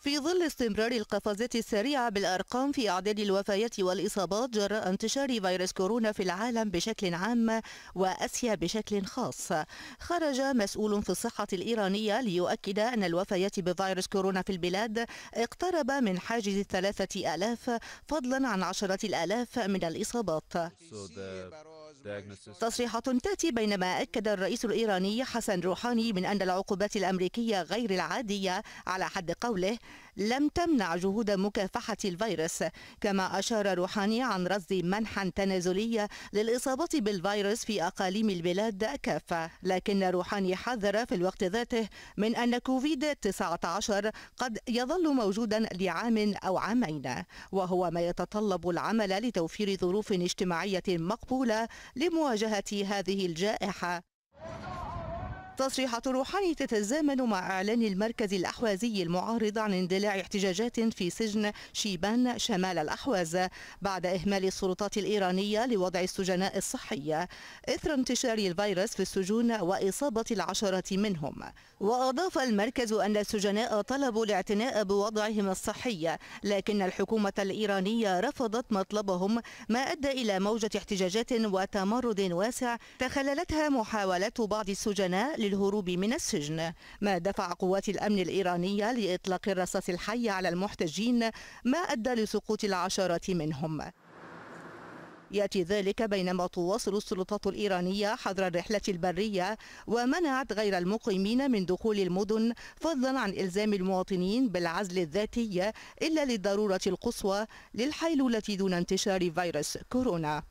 في ظل استمرار القفزات السريعة بالأرقام في أعداد الوفيات والإصابات جراء انتشار فيروس كورونا في العالم بشكل عام وأسيا بشكل خاص خرج مسؤول في الصحة الإيرانية ليؤكد أن الوفيات بفيروس كورونا في البلاد اقترب من حاجز الثلاثة آلاف فضلا عن عشرة الآلاف من الإصابات تصريحات تأتي بينما أكد الرئيس الإيراني حسن روحاني من أن العقوبات الأمريكية غير العادية على حد قوله لم تمنع جهود مكافحة الفيروس كما أشار روحاني عن رصد منحا تنازلية للإصابة بالفيروس في أقاليم البلاد كافة لكن روحاني حذر في الوقت ذاته من أن كوفيد 19 قد يظل موجودا لعام أو عامين وهو ما يتطلب العمل لتوفير ظروف اجتماعية مقبولة لمواجهة هذه الجائحة تصريحات روحاني تتزامن مع إعلان المركز الأحوازي المعارض عن اندلاع احتجاجات في سجن شيبان شمال الأحواز بعد إهمال السلطات الإيرانية لوضع السجناء الصحية إثر انتشار الفيروس في السجون وإصابة العشرات منهم وأضاف المركز أن السجناء طلبوا الاعتناء بوضعهم الصحي لكن الحكومة الإيرانية رفضت مطلبهم ما أدى إلى موجة احتجاجات وتمرد واسع تخللتها محاولات بعض السجناء للهروب من السجن ما دفع قوات الأمن الإيرانية لإطلاق الرصاص الحي على المحتجين ما أدى لسقوط العشرات منهم يأتي ذلك بينما تواصل السلطات الإيرانية حظر الرحلة البرية ومنعت غير المقيمين من دخول المدن فضلا عن إلزام المواطنين بالعزل الذاتي إلا للضرورة القصوى للحيلولة دون انتشار فيروس كورونا